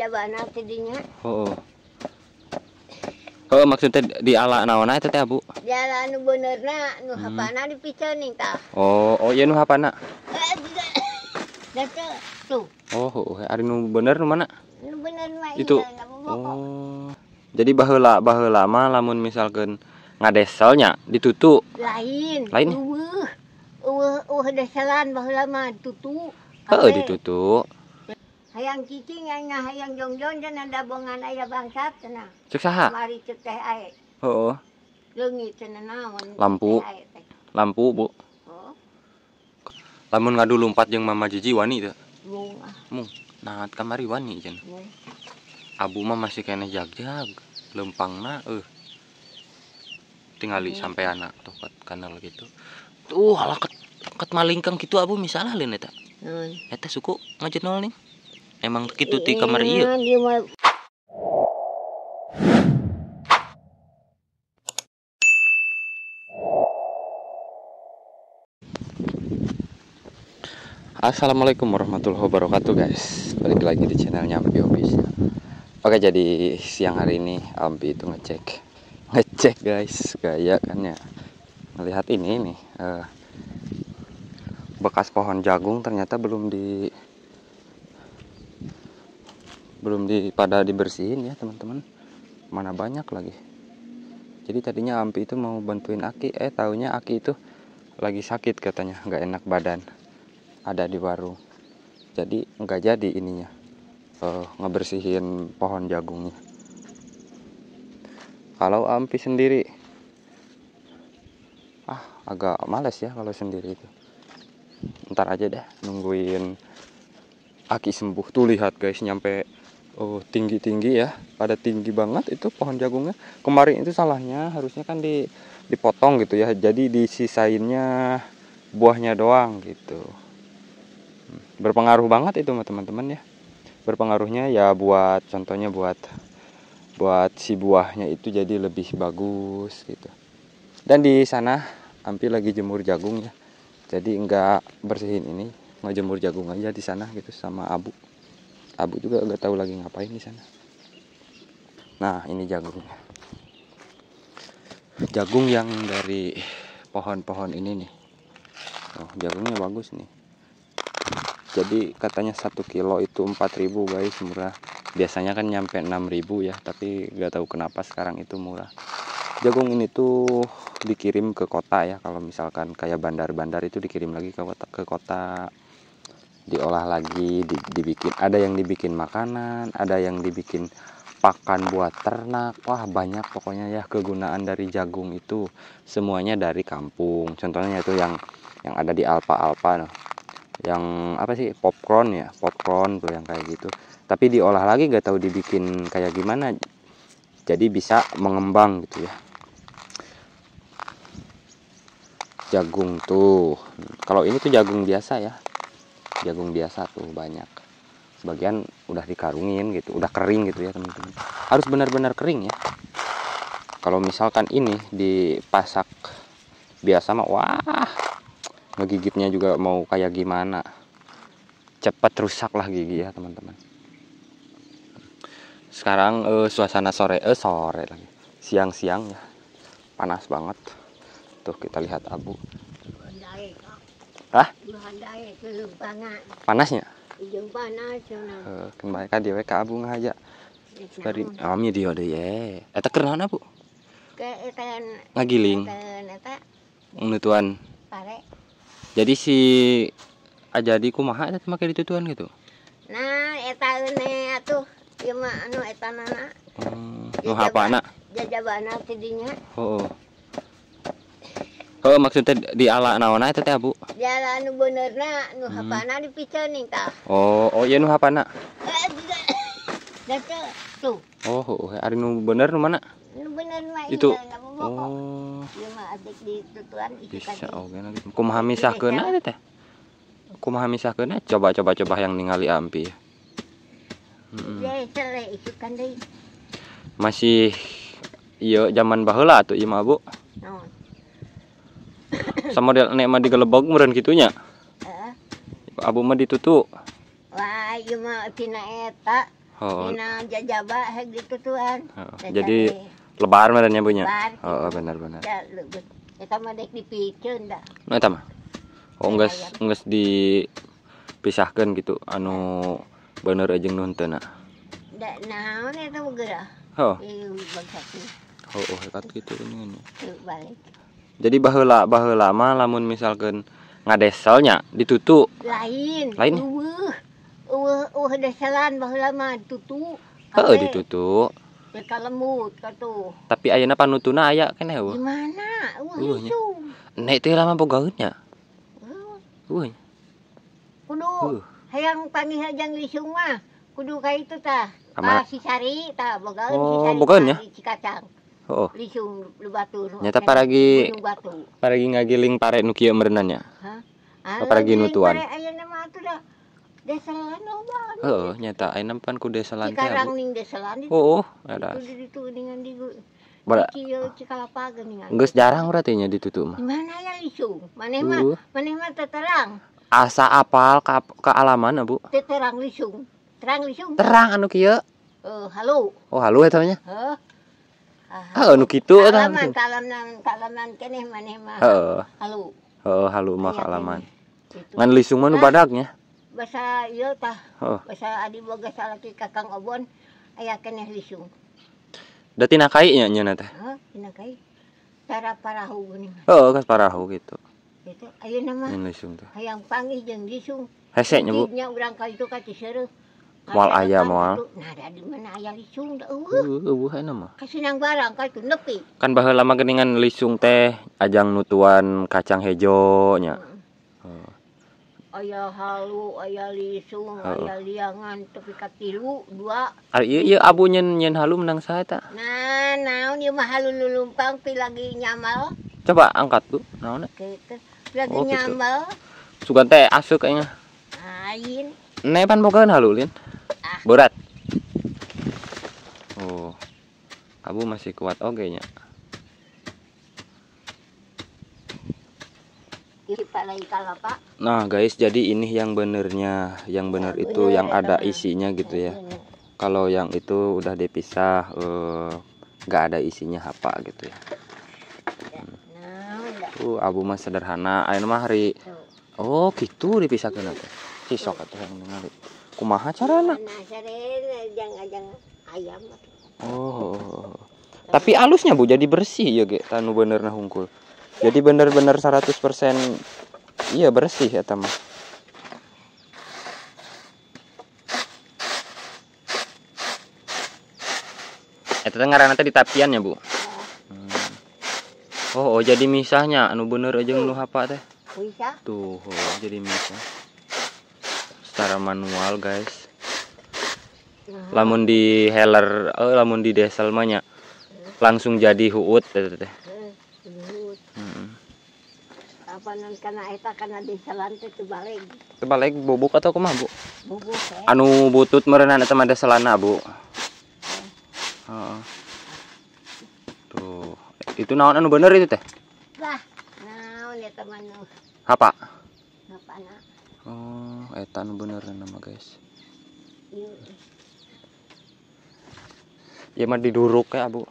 jabana tidinya oh, oh. Oh maksudnya di ala naona itu teh bu? Di ala nu benerna nu hmm. hapana di picening tah. Oh oh ya nu hapana. Eh, oh oh, oh ada nu bener nu mana? Nu bener mah itu. Oh jadi bahula bahula mah lamun misalkan ngadeselnya ditutup Lain. Lain. Uh uh uh deselan bahula mah tutu. Heeh ditutu hayang cicing nya hayang jongjon cenah dabongan ayah bangsat cenah cek saha mari cek teh Oh. oh. leungit cenah naon lampu lampu bu oh. lamun ngadu lompat yang mama jiji wani tuh. Ah. mung mung nah kamari wani cenah abu mah masih kena jag-jag lempangna eh tinggali sampai anak tuh kanal gitu tuh halak ket malingkang gitu abu misalnya lain eta eta suku ngajenol nih emang gitu di kamar iya, iya Assalamualaikum warahmatullahi wabarakatuh guys Balik lagi di channelnya Ampi Official Oke jadi siang hari ini Ampi itu ngecek Ngecek guys Gaya kan ya Melihat ini nih uh, Bekas pohon jagung ternyata belum di belum di, pada dibersihin ya teman-teman mana banyak lagi jadi tadinya Ampi itu mau bantuin Aki eh tahunya Aki itu lagi sakit katanya nggak enak badan ada di warung jadi nggak jadi ininya uh, ngebersihin pohon jagungnya kalau Ampi sendiri ah agak males ya kalau sendiri itu ntar aja deh nungguin Aki sembuh tuh lihat guys nyampe oh tinggi tinggi ya pada tinggi banget itu pohon jagungnya kemarin itu salahnya harusnya kan di dipotong gitu ya jadi disisainnya buahnya doang gitu hmm. berpengaruh banget itu teman-teman ya berpengaruhnya ya buat contohnya buat buat si buahnya itu jadi lebih bagus gitu dan di sana Ampi lagi jemur jagung ya jadi nggak bersihin ini nggak jemur jagung aja di sana gitu sama abu abu juga nggak tahu lagi ngapain di sana nah ini jagungnya jagung yang dari pohon-pohon ini nih oh, jagungnya bagus nih jadi katanya satu kilo itu 4000 guys murah biasanya kan nyampe 6000 ya tapi nggak tahu kenapa sekarang itu murah jagung ini tuh dikirim ke kota ya kalau misalkan kayak bandar-bandar itu dikirim lagi ke kota, ke kota diolah lagi di, dibikin ada yang dibikin makanan ada yang dibikin pakan buat ternak wah banyak pokoknya ya kegunaan dari jagung itu semuanya dari kampung contohnya itu yang yang ada di Alpa Alpa yang apa sih popcorn ya popcorn tuh yang kayak gitu tapi diolah lagi gak tahu dibikin kayak gimana jadi bisa mengembang gitu ya jagung tuh kalau ini tuh jagung biasa ya jagung biasa tuh banyak sebagian udah dikarungin gitu udah kering gitu ya teman-teman harus benar-benar kering ya kalau misalkan ini dipasak biasa mah wah ngegigitnya juga mau kayak gimana cepat rusak lah gigi ya teman-teman sekarang eh, suasana sore eh sore lagi siang-siang ya panas banget tuh kita lihat abu Hah? Panasnya? Eh, kembali ke dia, ke abung aja. Bari nah. ami dia ada ya Eta kerana bu? ngagiling. Menutuan. Jadi si ajadi kumaha eta makai ditutuan gitu. Nah, eta ini atuh cuma anu eta nana. Hmm, apa anak Jajabana tidinya. Oh. oh. Oh maksudnya di ala naona itu teh bu? Di ala nu benerna nu hmm. hapana di nih tah. Oh oh iya nu hapana. Eh, tuh. Oh oh hari oh, nu bener nu mana? Nu bener mah itu. Iya, oh. Iya mah adik di tutuan Bisa oke okay, nanti. Kumaha misahkeun itu iya, teh? Kumaha misahkeun coba coba coba yang ningali ampi. Hmm. Masih iya zaman baheula tuh ieu mah bu. Oh sama dia nek mah digelebok meren gitunya heeh abu mah ditutu wah ieu iya mah tina eta oh. tina jajaba hek ditutuan oh. jadi lebar meren nya heeh oh benar benar ya, eta mah dek dipikeun da nah, eta mah oh enggak enggak dipisahkan gitu anu bener aja nun na da naon eta geura oh. oh oh oh gitu ini balik jadi bahula bahula mah lamun misalkan ngadeselnya ditutup. lain lain uh uh uh deselan bahela mah tutu heeh ditutu Beka lembut katuh. Tapi ayeuna panutuna aya keneh eueuh. Di mana? Eueuh. Nek teh lama bogaeunnya. Eueuh. Kudu uh. hayang panggih jang lisung mah kudu ka itu tah. Ka sisari tah bogaeun oh, sisari. Oh, bogaeun ya. Cikacang. Oh. oh. Lisung sung batu. Nyata paragi paragi ngagiling pare nu kieu merenannya. Hah? Oh, paragi nu Desa Desalan loba. Oh, nyata ai nampan ku Desa teh. Sekarang ning Oh, oh, ada. Itu dengan di Bara. Geus jarang berarti nya ditutup mah. Mana ya lisung? Maneh mah, maneh mah terang. Asa apal ke, ke alaman, Bu? Terang lisung. Terang lisung. Terang anu kieu. Eh, uh, Halu. Oh, halu, eta ya, nya. Heeh. Ah, nu kitu urang. Gitu. Kalaman, kalaman, kalaman keneh maneh mah. Heeh. Halu. Heeh, oh, halu mah iya, kalaman. Gitu. Ngan lisung mah nu ah, badaknya. Bahasa ieu tah. Oh. Bahasa adi boga salaki kakang obon aya keneh lisung. Da tina kai nya nya teh. Heeh, tina kai. Cara parahu geuning. Heeh, kas parahu gitu. Itu ayeuna mah. Lisung tah. Hayang panggih jeung lisung. Hese nya Bu. Nya urang ka itu ka Ciseureuh mual ayam mual kan bah lama geningan lisung teh ajang nutuan kacang hejonya hmm. ayah halu ayah lisung oh. ayah liangan tapi katilu dua ah, iya iya abu nyen nyen halu menang saya tak nah nah ini mah halu lulumpang pi lagi nyamal coba angkat tuh nah, gitu. lagi oh, gitu. nyamal gitu. sugan teh asuk aing lain nepan bogaan halulin Borat. Oh. Abu masih kuat oke oh, nya. Nah, guys, jadi ini yang benernya. Yang bener ya, itu bener, yang ada isinya gitu ya. Kalau yang itu udah dipisah eh gak ada isinya apa gitu ya. Uh, abu mah sederhana, air mah Oh, gitu dipisahkan. atuh. Sisok atuh yang mengalir kumaha carana ayam oh, oh, oh, oh tapi alusnya bu jadi bersih ya ge tanu bener nah hungkul jadi bener-bener 100% iya bersih ya teman Eh, tetangga rana tadi di tapian ya, Bu. Iya. Hmm. Oh, oh jadi misahnya anu bener aja nu apa teh. Misah. Tuh, oh, jadi misah secara manual guys lamun di heller oh, eh, lamun di diesel mah langsung jadi huut teh teh teh eh, teu balik. bubuk atau kumah Bu? Bubuk. Eh. Anu butut meureunana eta mah desalana, Bu. Eh. Tuh, itu naon anu bener itu teh? Lah, naon ya Apa? Apa nak oh etan bener kan nama guys iya. ya mah diduruk ya abu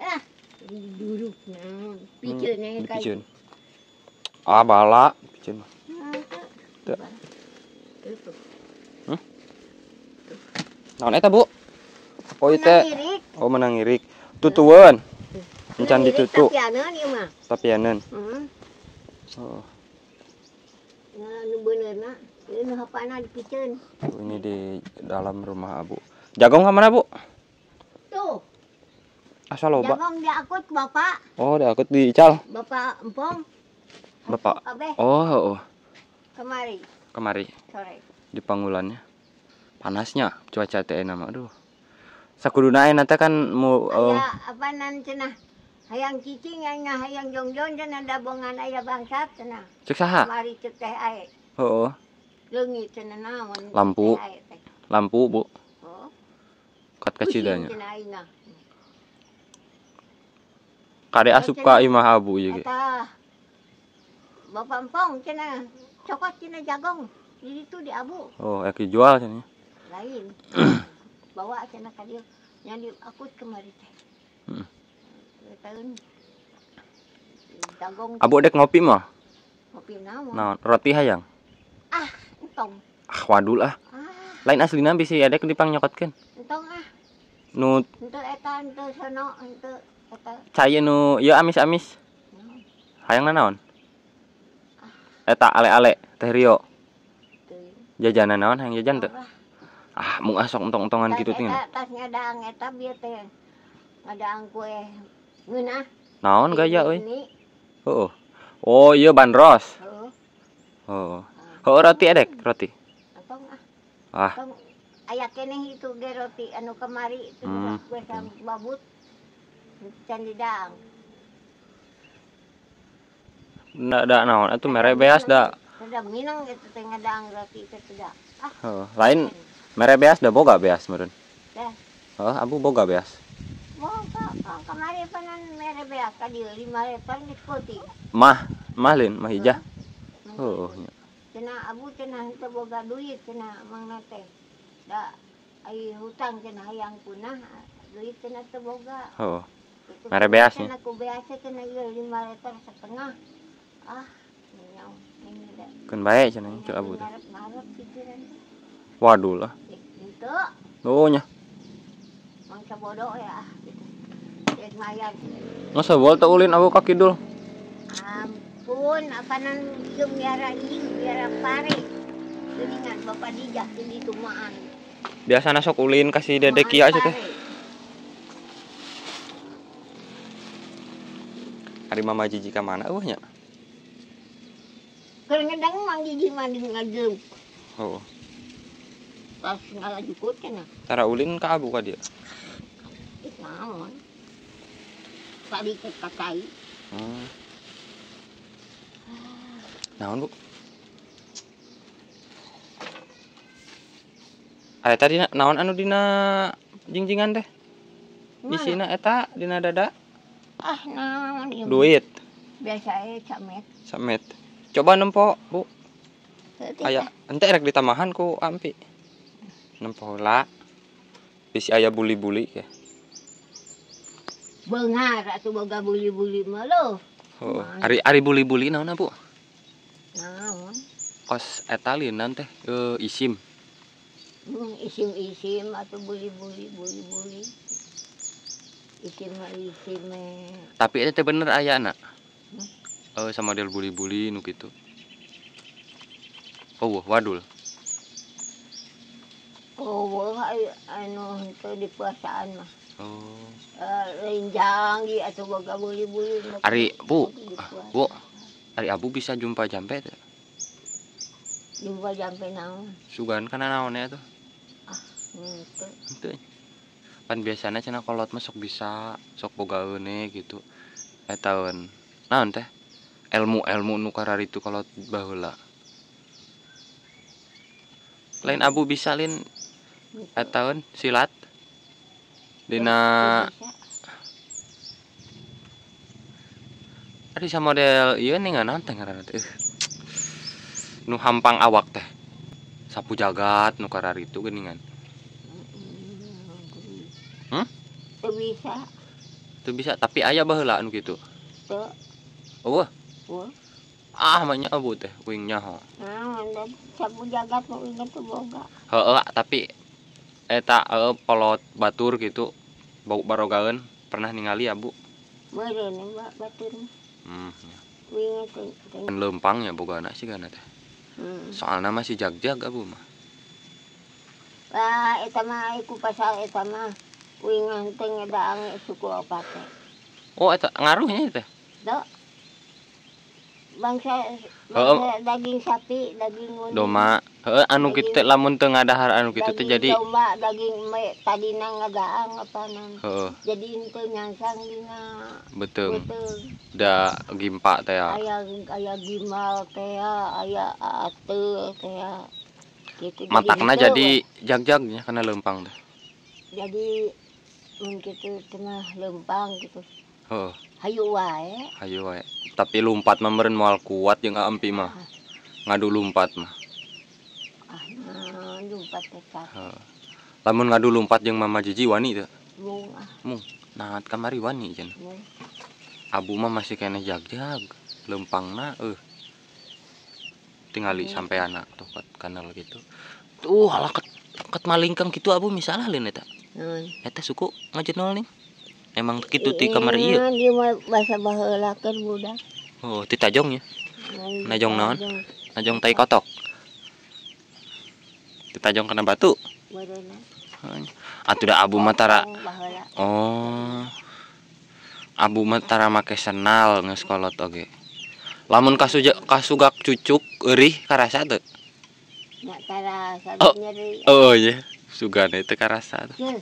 ah diduruk nah pijeun hmm, ah bala pijun. mah Nah hmm? eta bu oh itu, hmm. oh menang irik tutuan encan ditutup sapianan oh bener nah, di kitchen. Ini di dalam rumah Abu. Jagung kemana mana, Bu? Tuh. Asal loba. Jagung diakut Bapak. Oh, diakut di Ical. Bapak Empong. Bapak. Oh, oh, oh. Kemari. Kemari. Sore. Di panggulannya. Panasnya cuaca teh nama aduh. Sakuduna nanti kan mau uh, eh, apa nanti nah? hayang cicing aing na hayang jongjon dan ada bongan ayah bangsat cenah. Cek saha? Mari cek teh ae. Heeh. Leungit cenah naon? Lampu. Lampu, Bu. Oh. Kat kacidanya. kade asup ka imah abu ieu ge. Bapak empong cenah cokot cenah jagung Di situ di abu. Oh, aki jual cenah. Lain. Bawa cenah ka yang di aku kemari teh. Heeh. Mm. Dagong. Abu dek ngopi mah. Ngopi naon? Naon? Roti hayang. Ah, entong. Ah, wadul ah. ah. Lain aslina bisi adek dipang nyokotkeun. Entong ah. Nut. Enteu eta enteu sono enteu eta. Caya nu ya amis-amis. Naon? Hmm. Hayangna naon? Ah. Eta ale-ale teh Rio. Jajanan naon hayang jajan teu? Ah, mung asok untung-untungan gitu tinggal. Tasnya ada eta ya bieu teh. Ada angkue naon gaya euy heeh oh iya ban bandros oh heeh roti edek roti ah aya keneh itu ge roti anu kemari itu hmm. gue sama babut can didang ndak da naon atuh mere beas da sudah minang itu teh ngadang roti itu sudah ah oh, lain mere beas da boga beas meureun beas oh abu boga beas boga mah mahlin mahijah oh nya oh, abu cenah teu boga duit cenah mang nate da ai hutang cenah hayang punah duit cenah teu boga oh mere beas nih aku ku beas cenah ieu 5 liter setengah ah nyau kan bae cenah cek abu teh waduh lah itu oh nya mangsa bodoh ya ah, nggak sebol Masa tak ulin aku kaki dul. Ampun, apa nang yung biara ing, biara pare. Kuningan bapak dijak jadi tumaan. Biasa nasok ulin kasih dedek kia aja teh. Hari mama jiji ke mana uhnya? Kerengedang mang jijik mandi ngajem. Oh. Pas ngalah jukut kena. Tara ulin ke abu ka dia. Naon palikot kakay. Hmm. Bu? Ayo tadi naon anu dina jingjingan teh? Di sini eta dina dada. Ah, naon ieu? Duit. Biasa ae camet. Camet. Coba nempo, Bu. Aya, eh. ente rek ditamahan ku Ampi. Nempo lah. Bisi aya buli-buli ke bengar atuh boga buli-buli mah lo. Oh, nah. ari ari buli-buli naon Bu? Naon? Kos eta linan teh eh, isim. Hmm, isim-isim atau buli-buli buli-buli. Isim isim. Tapi itu bener ayah nak Hmm? E, eh, sama dia buli-buli nu kitu. Oh, wadul. Oh, wah anu itu di puasaan mah. Eh, linjang Uh, gitu atau boga buli-buli. Ari Bu. Bu. Ari Abu bisa jumpa jampe tuh. Jumpa jampe naon? Sugan kana naonnya tuh. Ah, henteu. Henteu. Pan biasanya cina kolot masuk bisa sok boga eune gitu. Eh tahun. Naon teh? Elmu elmu nukar itu kolot bahula. Lain Abu bisa lin gitu. eh tahun silat. Dina Ada sama model iya nih nggak nanteng karena teh. Nu hampang awak teh. Sapu jagat nu karar itu geningan. Hmm? Tuh bisa. Tuh bisa, tapi ayah baheula nu gitu. Tuh. Oh. Wah. Ah, maknya abu teh wingnya ho. Ah, sapu jagat mau ingat tuh boga. Heeh, tapi eta eh, polot batur gitu bau barogaun pernah ningali ya bu Barang, mbak, batur. Hmm, ya. Kan lempang ya boga anak sih kan teh hmm. soalnya masih jag jag abu mah Wah, itu mah iku pasal itu mah wingan tengah angin suku opate. Oh, itu ngaruhnya itu? Dok bangsa, bangsa oh, daging sapi daging nguning. doma heeh anu kitu teh lamun teu ngadahar anu kitu teh jadi domba daging me, tadina ngadaang apa nan heeh jadi itu nyangsang dina betul da gimpa teh ya. aya aya gimal teh ya, aya ateu teh gitu matakna ya. jadi, gitu, jadi jag-jagnya karena lempang teh jadi mun kitu tengah lempang gitu oh. hayu wae hayu wae tapi mah meren moal kuat yang ampi mah ngadu lompat mah ah lompat lumpat dekat lamun ngadu lompat yang mama jiji wani tuh mung ah mung nah kamari wani jen abu mah masih kena jag jag lempang eh. eh tingali sampai anak tuh kat kanal gitu tuh ala ket, ket malingkang gitu abu misalnya lihat, eta eta suku ngajenol nol emang gitu di kamar iya nah, dia bahasa bahasa laker budak oh kita tajong ya nah, najong non, najong tai kotok Kita tajong kena batu atuh ah, da abu matara oh abu matara make senal geus kolot oge lamun kasuja kasugak cucuk erih karasa teu Oh, oh iya, sugana itu karasa. Tuh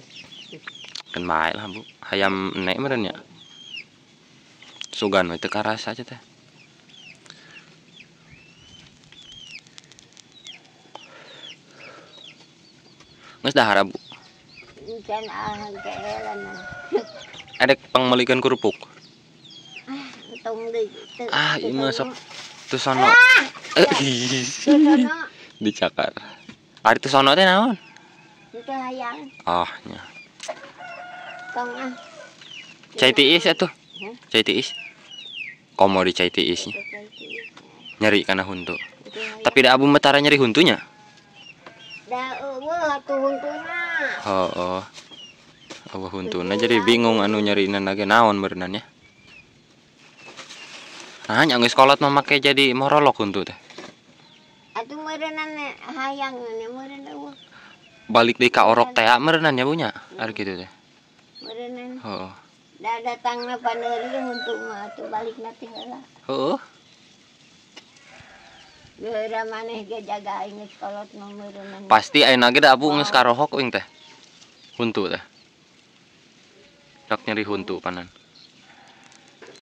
mboten kan baik lah bu ayam enek meren ya sugan itu karas aja teh Nges dah harap bu ada ah. pengmelikan kerupuk ah ini ah, iya, masuk tuh sono ah! eh, iya, dicakar ada tuh sono teh naon itu hayang oh ya potong ah cai tiis ya tuh cai tiis komo di cai tiis nyari karena huntu tapi dah abu metara nyari huntunya oh oh Abu huntuna jadi bingung anu nyariin lagi naon berenanya. nah sekolah mau pakai jadi morolok huntu teh Aduh merenan hayang merenan balik di ka orok teh ah, merenannya punya hmm. ar gitu teh Merenan. Oh. Da datang na untuk mah tu balik na tinggal. Oh. Geura mana ge jaga ini kolot nomor Pasti ayeuna ge da abu oh. geus karohok uing teh. Huntu teh. Dak nyeri huntu panan.